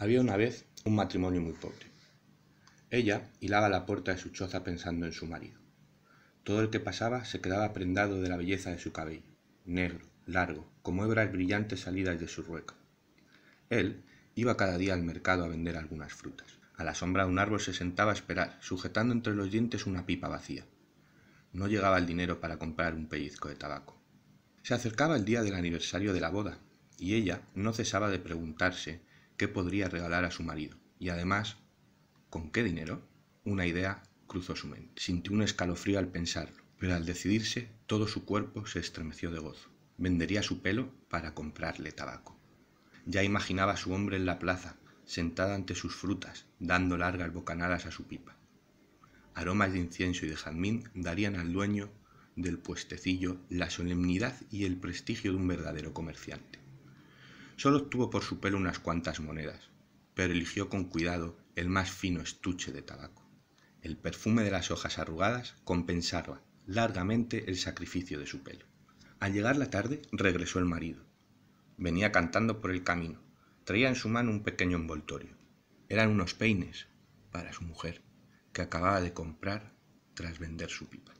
Había una vez un matrimonio muy pobre. Ella hilaba la puerta de su choza pensando en su marido. Todo el que pasaba se quedaba prendado de la belleza de su cabello, negro, largo, como hebras brillantes salidas de su rueca. Él iba cada día al mercado a vender algunas frutas. A la sombra de un árbol se sentaba a esperar, sujetando entre los dientes una pipa vacía. No llegaba el dinero para comprar un pellizco de tabaco. Se acercaba el día del aniversario de la boda, y ella no cesaba de preguntarse qué podría regalar a su marido. Y además, ¿con qué dinero? Una idea cruzó su mente. Sintió un escalofrío al pensarlo, pero al decidirse, todo su cuerpo se estremeció de gozo. Vendería su pelo para comprarle tabaco. Ya imaginaba a su hombre en la plaza, sentada ante sus frutas, dando largas bocanadas a su pipa. Aromas de incienso y de jazmín darían al dueño del puestecillo la solemnidad y el prestigio de un verdadero comerciante. Solo obtuvo por su pelo unas cuantas monedas, pero eligió con cuidado el más fino estuche de tabaco. El perfume de las hojas arrugadas compensaba largamente el sacrificio de su pelo. Al llegar la tarde regresó el marido. Venía cantando por el camino. Traía en su mano un pequeño envoltorio. Eran unos peines para su mujer que acababa de comprar tras vender su pipa.